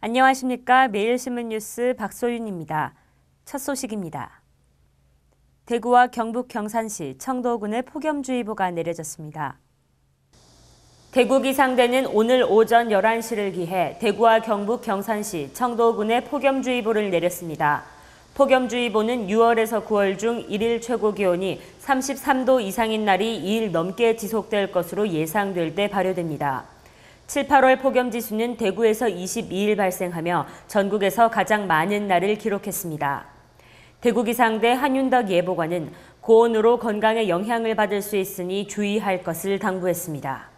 안녕하십니까. 매일신문 뉴스 박소윤입니다. 첫 소식입니다. 대구와 경북 경산시, 청도군에 폭염주의보가 내려졌습니다. 대구 기상대는 오늘 오전 11시를 기해 대구와 경북 경산시, 청도군에 폭염주의보를 내렸습니다. 폭염주의보는 6월에서 9월 중 1일 최고 기온이 33도 이상인 날이 2일 넘게 지속될 것으로 예상될 때 발효됩니다. 7, 8월 폭염지수는 대구에서 22일 발생하며 전국에서 가장 많은 날을 기록했습니다. 대구기상대 한윤덕 예보관은 고온으로 건강에 영향을 받을 수 있으니 주의할 것을 당부했습니다.